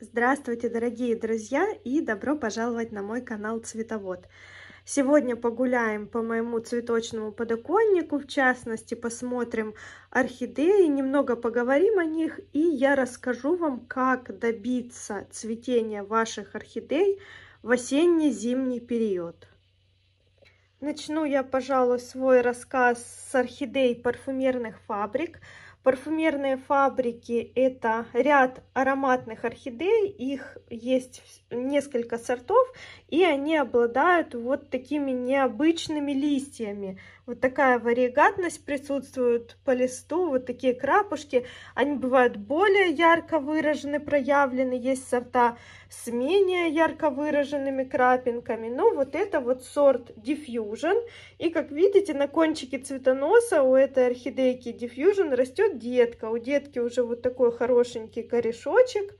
Здравствуйте, дорогие друзья, и добро пожаловать на мой канал Цветовод. Сегодня погуляем по моему цветочному подоконнику, в частности, посмотрим орхидеи, немного поговорим о них, и я расскажу вам, как добиться цветения ваших орхидей в осенне-зимний период. Начну я, пожалуй, свой рассказ с орхидей парфюмерных фабрик – Парфюмерные фабрики – это ряд ароматных орхидей, их есть несколько сортов, и они обладают вот такими необычными листьями. Вот такая варигатность присутствует по листу, вот такие крапушки. Они бывают более ярко выражены, проявлены, есть сорта с менее ярко выраженными крапинками. Но ну, вот это вот сорт Diffusion – и как видите, на кончике цветоноса у этой орхидейки Diffusion растет детка. У детки уже вот такой хорошенький корешочек.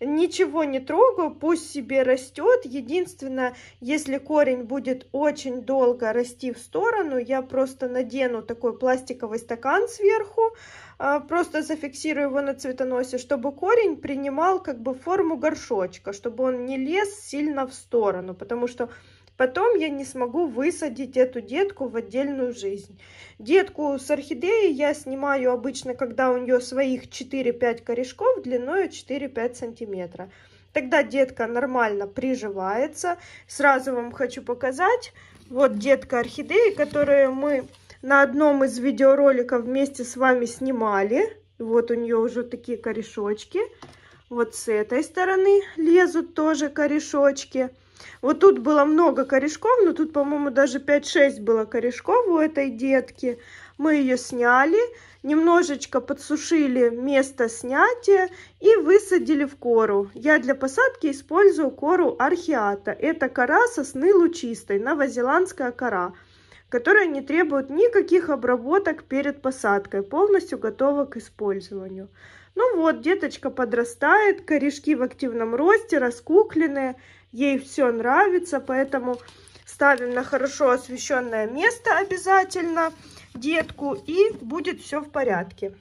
Ничего не трогаю, пусть себе растет. Единственное, если корень будет очень долго расти в сторону, я просто надену такой пластиковый стакан сверху, а, просто зафиксирую его на цветоносе, чтобы корень принимал как бы форму горшочка, чтобы он не лез сильно в сторону, потому что Потом я не смогу высадить эту детку в отдельную жизнь. Детку с орхидеей я снимаю обычно, когда у нее своих 4-5 корешков длиной 4-5 сантиметра. Тогда детка нормально приживается. Сразу вам хочу показать. Вот детка орхидеи, которую мы на одном из видеороликов вместе с вами снимали. Вот у нее уже такие корешочки. Вот с этой стороны лезут тоже корешочки. Вот тут было много корешков, но тут, по-моему, даже 5-6 было корешков у этой детки. Мы ее сняли, немножечко подсушили место снятия и высадили в кору. Я для посадки использую кору архиата. Это кора сосны лучистой, новозеландская кора, которая не требует никаких обработок перед посадкой, полностью готова к использованию. Ну вот, деточка подрастает, корешки в активном росте, раскукленные, ей все нравится, поэтому ставим на хорошо освещенное место обязательно детку, и будет все в порядке.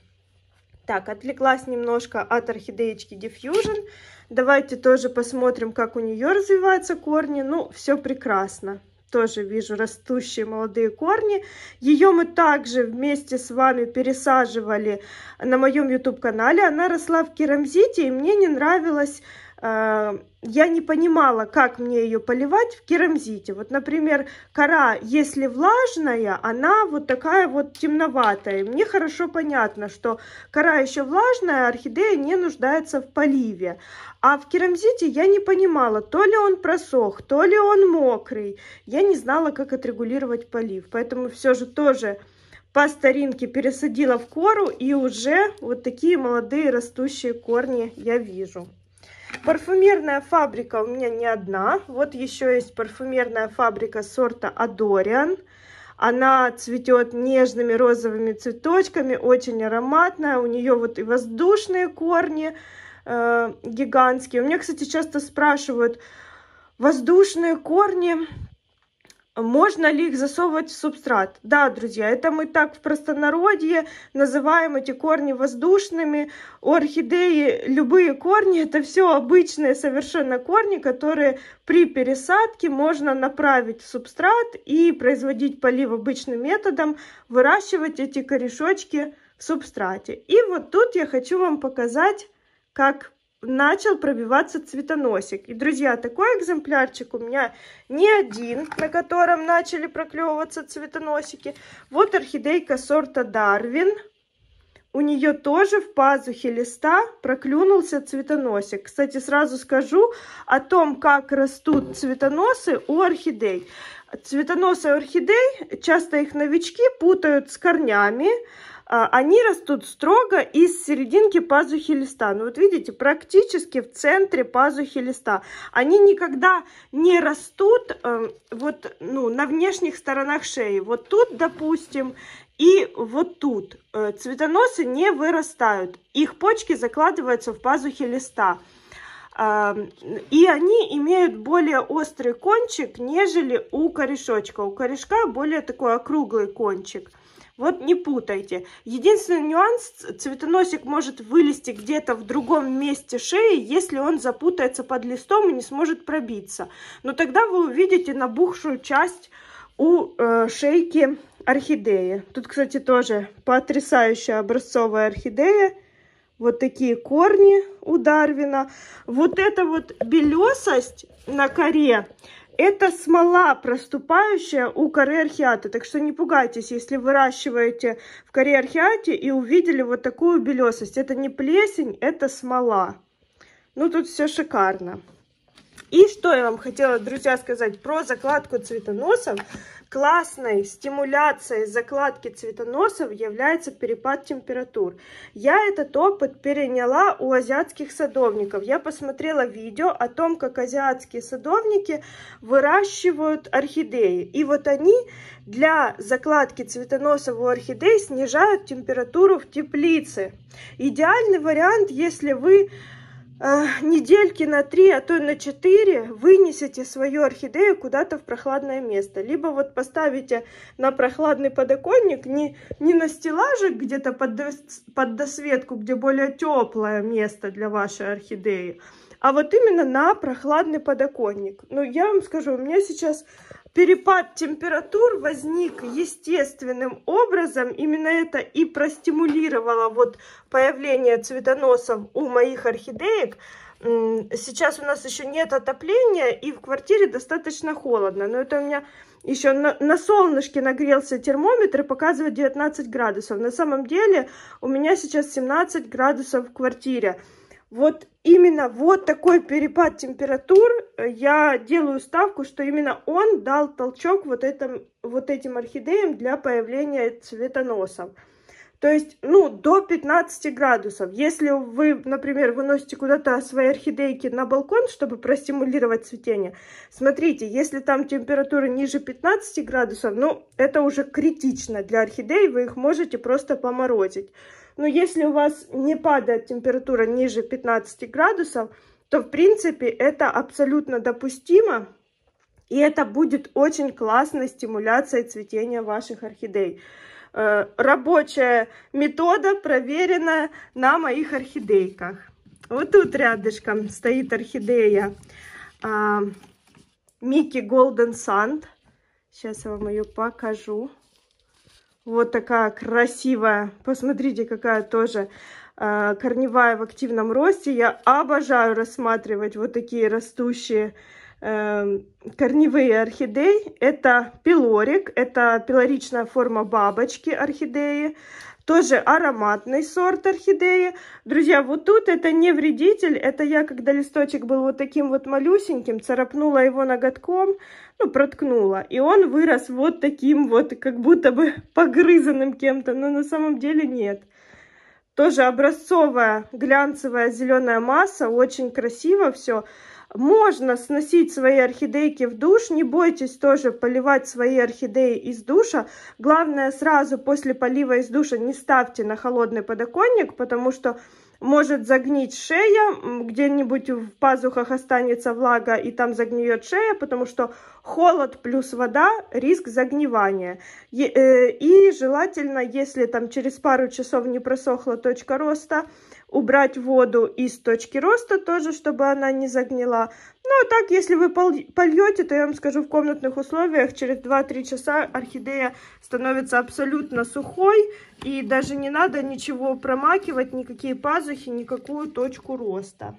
Так, отвлеклась немножко от орхидеечки Diffusion. Давайте тоже посмотрим, как у нее развиваются корни. Ну, все прекрасно тоже вижу растущие молодые корни. Ее мы также вместе с вами пересаживали на моем YouTube-канале. Она росла в керамзите, и мне не нравилась я не понимала, как мне ее поливать в керамзите. Вот, например, кора, если влажная, она вот такая вот темноватая. Мне хорошо понятно, что кора еще влажная, орхидея не нуждается в поливе. А в керамзите я не понимала, то ли он просох, то ли он мокрый. Я не знала, как отрегулировать полив. Поэтому все же тоже по старинке пересадила в кору и уже вот такие молодые растущие корни я вижу. Парфюмерная фабрика у меня не одна. Вот еще есть парфюмерная фабрика сорта Адориан. Она цветет нежными розовыми цветочками, очень ароматная. У нее вот и воздушные корни э, гигантские. У меня, кстати, часто спрашивают, воздушные корни можно ли их засовывать в субстрат? Да, друзья, это мы так в простонародье называем эти корни воздушными. У орхидеи любые корни, это все обычные совершенно корни, которые при пересадке можно направить в субстрат и производить полив обычным методом, выращивать эти корешочки в субстрате. И вот тут я хочу вам показать, как начал пробиваться цветоносик. И, друзья, такой экземплярчик у меня не один, на котором начали проклевываться цветоносики. Вот орхидейка сорта Дарвин. У нее тоже в пазухе листа проклюнулся цветоносик. Кстати, сразу скажу о том, как растут цветоносы у орхидей. Цветоносы орхидей, часто их новички путают с корнями, а, они растут строго из серединки пазухи листа. Ну вот видите, практически в центре пазухи листа. Они никогда не растут эм, вот, ну, на внешних сторонах шеи. Вот тут, допустим, и вот тут. Э, цветоносы не вырастают. Их почки закладываются в пазухи листа. Эм, и они имеют более острый кончик, нежели у корешочка. У корешка более такой округлый кончик. Вот не путайте. Единственный нюанс, цветоносик может вылезти где-то в другом месте шеи, если он запутается под листом и не сможет пробиться. Но тогда вы увидите набухшую часть у э, шейки орхидеи. Тут, кстати, тоже потрясающая образцовая орхидея. Вот такие корни у Дарвина. Вот эта вот белесость на коре, это смола, проступающая у коры архиата. Так что не пугайтесь, если выращиваете в коре архиате и увидели вот такую белесость. Это не плесень, это смола. Ну, тут все шикарно. И что я вам хотела, друзья, сказать про закладку цветоносов. Классной стимуляцией закладки цветоносов является перепад температур. Я этот опыт переняла у азиатских садовников. Я посмотрела видео о том, как азиатские садовники выращивают орхидеи. И вот они для закладки цветоносов у орхидей снижают температуру в теплице. Идеальный вариант, если вы а, недельки на три, а то и на четыре вынесете свою орхидею куда-то в прохладное место. Либо вот поставите на прохладный подоконник, не, не на стеллажик где-то под, под досветку, где более теплое место для вашей орхидеи, а вот именно на прохладный подоконник. Но ну, я вам скажу, у меня сейчас перепад температур возник естественным образом. Именно это и простимулировало вот появление цветоносов у моих орхидеек. Сейчас у нас еще нет отопления, и в квартире достаточно холодно. Но это у меня еще на, на солнышке нагрелся термометр и показывает 19 градусов. На самом деле у меня сейчас 17 градусов в квартире. Вот именно вот такой перепад температур, э, я делаю ставку, что именно он дал толчок вот, этом, вот этим орхидеям для появления цветоносов. То есть, ну, до 15 градусов. Если вы, например, выносите куда-то свои орхидейки на балкон, чтобы простимулировать цветение, смотрите, если там температура ниже 15 градусов, ну, это уже критично для орхидей, вы их можете просто поморозить. Но если у вас не падает температура ниже 15 градусов, то в принципе это абсолютно допустимо. И это будет очень классной стимуляцией цветения ваших орхидей. Э, рабочая метода проверена на моих орхидейках. Вот тут рядышком стоит орхидея а, Микки Голден Санд. Сейчас я вам ее покажу. Вот такая красивая. Посмотрите, какая тоже э, корневая в активном росте. Я обожаю рассматривать вот такие растущие э, корневые орхидеи. Это пилорик, это пилоричная форма бабочки орхидеи. Тоже ароматный сорт орхидеи. Друзья, вот тут это не вредитель. Это я, когда листочек был вот таким вот малюсеньким, царапнула его ноготком ну, проткнула. И он вырос вот таким вот, как будто бы погрызанным кем-то, но на самом деле нет. Тоже образцовая глянцевая зеленая масса, очень красиво все. Можно сносить свои орхидейки в душ, не бойтесь тоже поливать свои орхидеи из душа. Главное, сразу после полива из душа не ставьте на холодный подоконник, потому что может загнить шея, где-нибудь в пазухах останется влага и там загниет шея, потому что холод плюс вода – риск загнивания. И, э, и желательно, если там через пару часов не просохла точка роста – убрать воду из точки роста тоже, чтобы она не загнила. Ну, а так, если вы польете, то я вам скажу, в комнатных условиях через 2-3 часа орхидея становится абсолютно сухой. И даже не надо ничего промакивать, никакие пазухи, никакую точку роста.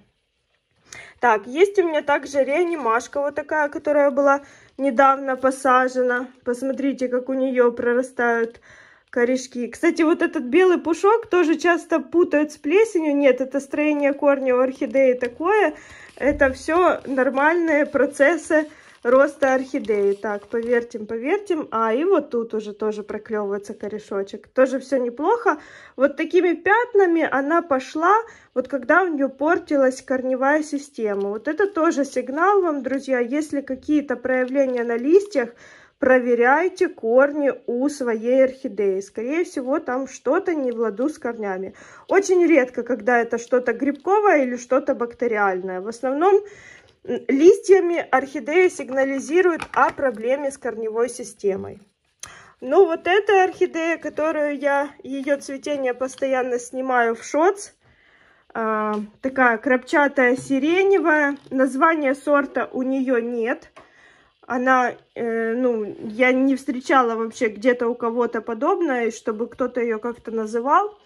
Так, есть у меня также реанимашка вот такая, которая была недавно посажена. Посмотрите, как у нее прорастают корешки. Кстати, вот этот белый пушок тоже часто путают с плесенью. Нет, это строение корня у орхидеи такое. Это все нормальные процессы роста орхидеи. Так, повертим, повертим. А, и вот тут уже тоже проклевывается корешочек. Тоже все неплохо. Вот такими пятнами она пошла, вот когда у нее портилась корневая система. Вот это тоже сигнал вам, друзья, если какие-то проявления на листьях, проверяйте корни у своей орхидеи. Скорее всего, там что-то не в ладу с корнями. Очень редко, когда это что-то грибковое или что-то бактериальное. В основном листьями орхидея сигнализирует о проблеме с корневой системой. Ну, вот эта орхидея, которую я, ее цветение постоянно снимаю в шоц, э, а, такая крапчатая сиреневая, Название сорта у нее нет, она, э, ну, я не встречала вообще где-то у кого-то подобное, чтобы кто-то ее как-то называл.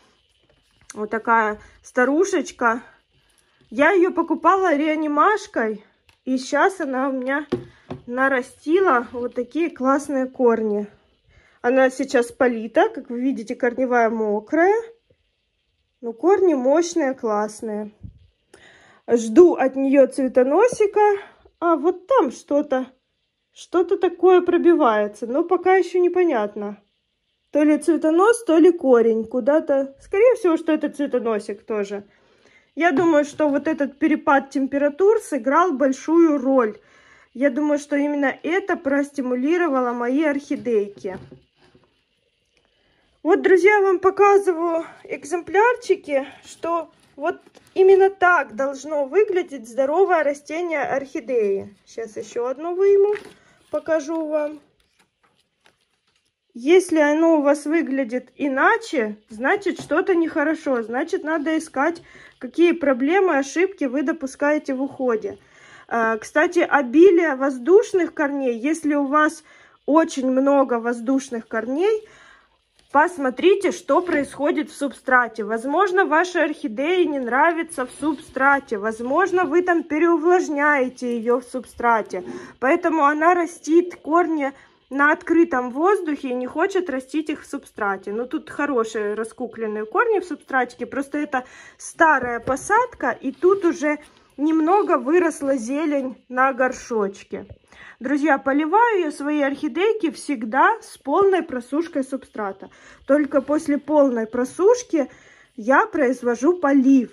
Вот такая старушечка. Я ее покупала реанимашкой, и сейчас она у меня нарастила вот такие классные корни. Она сейчас полита, как вы видите, корневая мокрая. Но ну, корни мощные, классные. Жду от нее цветоносика. А вот там что-то что-то такое пробивается, но пока еще непонятно. То ли цветонос, то ли корень куда-то. Скорее всего, что это цветоносик тоже. Я думаю, что вот этот перепад температур сыграл большую роль. Я думаю, что именно это простимулировало мои орхидейки. Вот, друзья, я вам показываю экземплярчики, что вот именно так должно выглядеть здоровое растение орхидеи. Сейчас еще одну выйму покажу вам. Если оно у вас выглядит иначе, значит что-то нехорошо. Значит надо искать, какие проблемы, ошибки вы допускаете в уходе. А, кстати, обилие воздушных корней, если у вас очень много воздушных корней – Посмотрите, что происходит в субстрате. Возможно, ваши орхидеи не нравятся в субстрате. Возможно, вы там переувлажняете ее в субстрате. Поэтому она растит корни на открытом воздухе и не хочет растить их в субстрате. Но ну, тут хорошие раскукленные корни в субстратике. Просто это старая посадка, и тут уже немного выросла зелень на горшочке. Друзья, поливаю я свои орхидейки всегда с полной просушкой субстрата. Только после полной просушки я произвожу полив.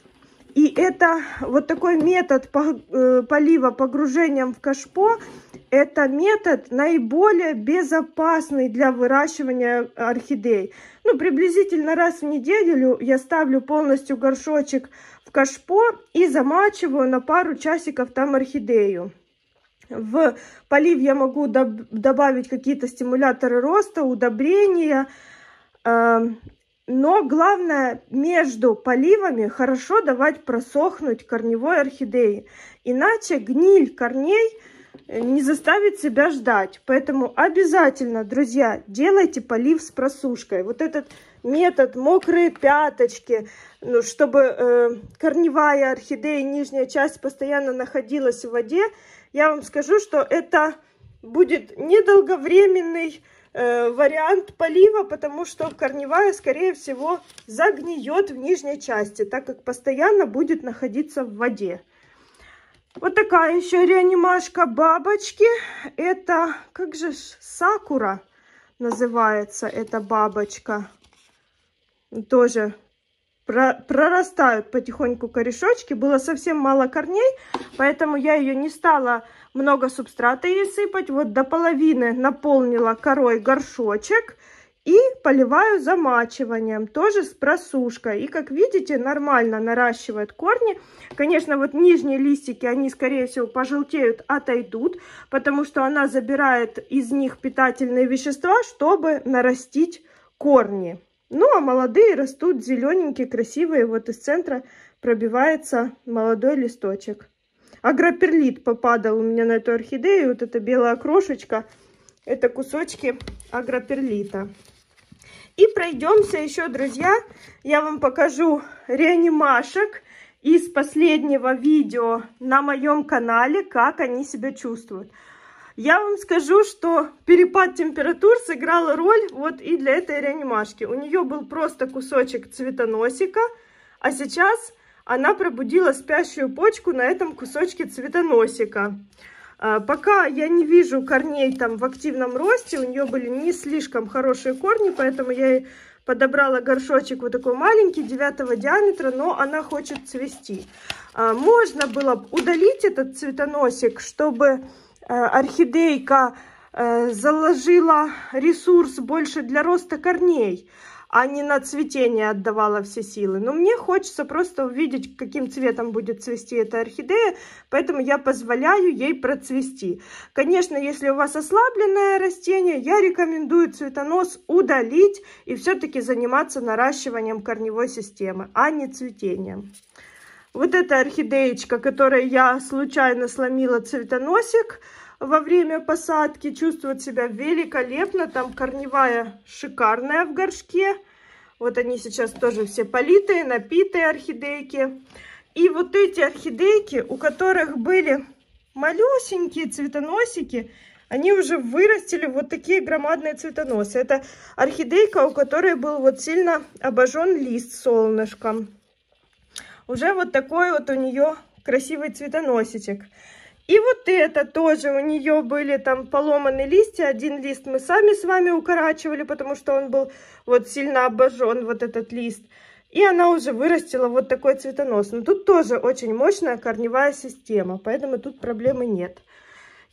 И это вот такой метод э, полива погружением в кашпо, это метод наиболее безопасный для выращивания орхидей. Ну, приблизительно раз в неделю я ставлю полностью горшочек в кашпо и замачиваю на пару часиков там орхидею. В полив я могу доб добавить какие-то стимуляторы роста, удобрения. Э но главное, между поливами хорошо давать просохнуть корневой орхидеи. Иначе гниль корней э, не заставит себя ждать. Поэтому обязательно, друзья, делайте полив с просушкой. Вот этот метод мокрые пяточки, ну, чтобы э, корневая орхидея, нижняя часть постоянно находилась в воде, я вам скажу, что это будет недолговременный э, вариант полива, потому что корневая, скорее всего, загниет в нижней части, так как постоянно будет находиться в воде. Вот такая еще реанимашка бабочки. Это, как же, сакура называется эта бабочка тоже прорастают потихоньку корешочки. Было совсем мало корней, поэтому я ее не стала много субстрата ей сыпать. Вот до половины наполнила корой горшочек и поливаю замачиванием, тоже с просушкой. И, как видите, нормально наращивает корни. Конечно, вот нижние листики, они, скорее всего, пожелтеют, отойдут, потому что она забирает из них питательные вещества, чтобы нарастить корни. Ну, а молодые растут зелененькие, красивые. Вот из центра пробивается молодой листочек. Агроперлит попадал у меня на эту орхидею. Вот эта белая крошечка. Это кусочки агроперлита. И пройдемся еще, друзья. Я вам покажу реанимашек из последнего видео на моем канале, как они себя чувствуют. Я вам скажу, что перепад температур сыграл роль вот и для этой реанимашки. У нее был просто кусочек цветоносика, а сейчас она пробудила спящую почку на этом кусочке цветоносика. А, пока я не вижу корней там в активном росте, у нее были не слишком хорошие корни, поэтому я ей подобрала горшочек вот такой маленький, 9 диаметра, но она хочет цвести. А, можно было удалить этот цветоносик, чтобы Э, орхидейка э, заложила ресурс больше для роста корней, а не на цветение отдавала все силы. Но мне хочется просто увидеть, каким цветом будет цвести эта орхидея, поэтому я позволяю ей процвести. Конечно, если у вас ослабленное растение, я рекомендую цветонос удалить и все-таки заниматься наращиванием корневой системы, а не цветением. Вот эта орхидеечка, которой я случайно сломила цветоносик – во время посадки. Чувствуют себя великолепно. Там корневая шикарная в горшке. Вот они сейчас тоже все политые, напитые орхидейки. И вот эти орхидейки, у которых были малюсенькие цветоносики, они уже вырастили вот такие громадные цветоносы. Это орхидейка, у которой был вот сильно обожжен лист солнышком. Уже вот такой вот у нее красивый цветоносичек. И вот это тоже, у нее были там поломаны листья, один лист мы сами с вами укорачивали, потому что он был вот сильно обожжен, вот этот лист. И она уже вырастила вот такой цветонос. Но тут тоже очень мощная корневая система, поэтому тут проблемы нет.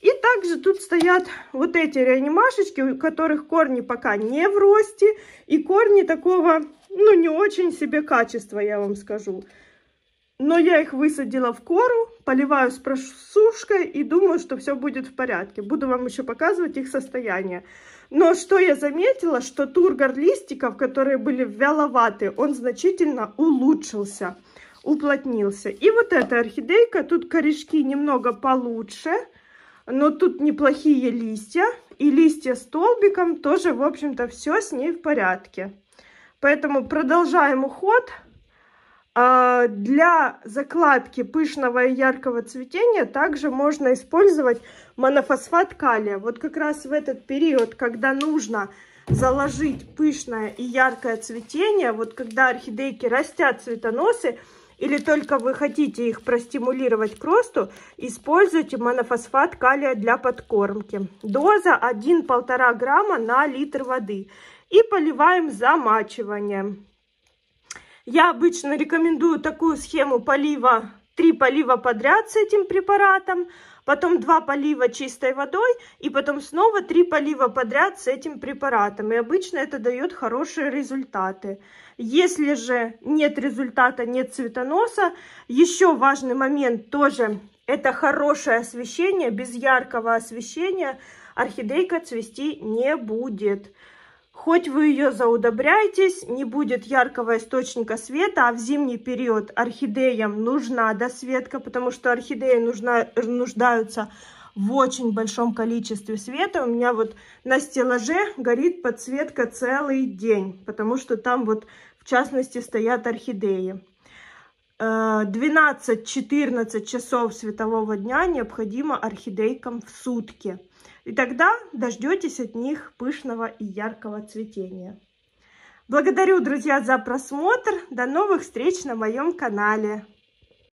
И также тут стоят вот эти реанимашечки, у которых корни пока не в росте, и корни такого, ну, не очень себе качества, я вам скажу. Но я их высадила в кору, поливаю с просушкой и думаю, что все будет в порядке. Буду вам еще показывать их состояние. Но что я заметила, что тургор листиков, которые были вяловаты, он значительно улучшился, уплотнился. И вот эта орхидейка, тут корешки немного получше, но тут неплохие листья. И листья столбиком тоже, в общем-то, все с ней в порядке. Поэтому продолжаем уход. А, для закладки пышного и яркого цветения также можно использовать монофосфат калия. Вот как раз в этот период, когда нужно заложить пышное и яркое цветение, вот когда орхидейки растят цветоносы, или только вы хотите их простимулировать к росту, используйте монофосфат калия для подкормки. Доза 1-1,5 грамма на литр воды. И поливаем замачиванием. Я обычно рекомендую такую схему полива, три полива подряд с этим препаратом, потом два полива чистой водой и потом снова три полива подряд с этим препаратом. И обычно это дает хорошие результаты. Если же нет результата, нет цветоноса, еще важный момент тоже это хорошее освещение, без яркого освещения орхидейка цвести не будет. Хоть вы ее заудобряйтесь, не будет яркого источника света, а в зимний период орхидеям нужна досветка, потому что орхидеи нужна, нуждаются в очень большом количестве света. У меня вот на стеллаже горит подсветка целый день, потому что там вот в частности стоят орхидеи. 12-14 э, часов светового дня необходимо орхидейкам в сутки и тогда дождетесь от них пышного и яркого цветения. Благодарю, друзья, за просмотр. До новых встреч на моем канале.